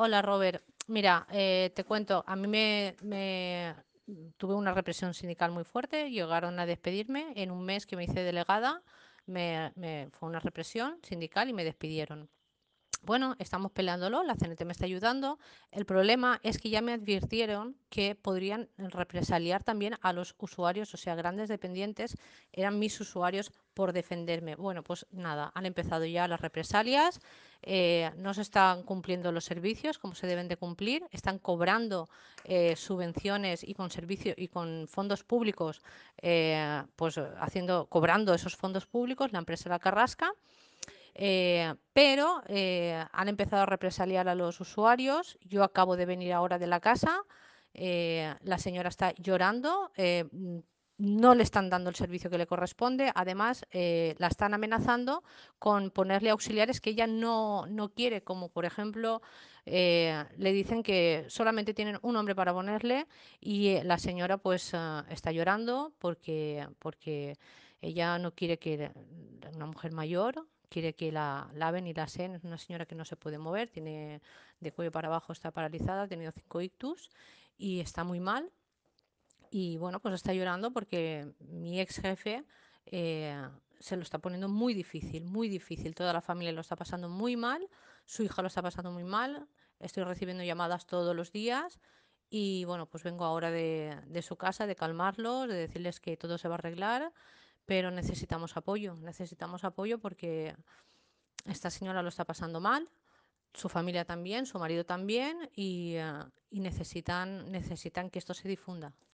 Hola Robert, mira, eh, te cuento, a mí me, tuve una represión sindical muy fuerte, llegaron a despedirme en un mes que me hice delegada, fue una represión sindical y me despidieron. Bueno, estamos peleándolo, la CNT me está ayudando. El problema es que ya me advirtieron que podrían represaliar también a los usuarios, o sea, grandes dependientes eran mis usuarios por defenderme. Bueno, pues nada, han empezado ya las represalias, eh, no se están cumpliendo los servicios como se deben de cumplir, están cobrando eh, subvenciones y con servicios y con fondos públicos, eh, pues haciendo, cobrando esos fondos públicos la empresa La Carrasca. pero han empezado a represaliar a los usuarios. Yo acabo de venir ahora de la casa. la señora está llorando, no le están dando el servicio que le corresponde, además eh, la están amenazando con ponerle auxiliares que ella no, quiere, como por ejemplo eh, le dicen que solamente tienen un hombre para ponerle y eh, la señora pues ah, está llorando porque, porque ella no quiere que una mujer mayor quiere que la laven y la seen. Es una señora que no se puede mover, tiene de cuello para abajo, está paralizada, ha tenido cinco ictus y está muy mal y bueno, pues está llorando porque mi ex jefe eh, se lo está poniendo muy difícil, muy difícil. Toda la familia lo está pasando muy mal, su hija lo está pasando muy mal. Estoy recibiendo llamadas todos los días y bueno, pues vengo ahora de, su casa, de calmarlos, de decirles que todo se va a arreglar, pero necesitamos apoyo, necesitamos apoyo porque esta señora lo está pasando mal, su familia también, su marido también, y, eh, necesitan, necesitan que esto se difunda.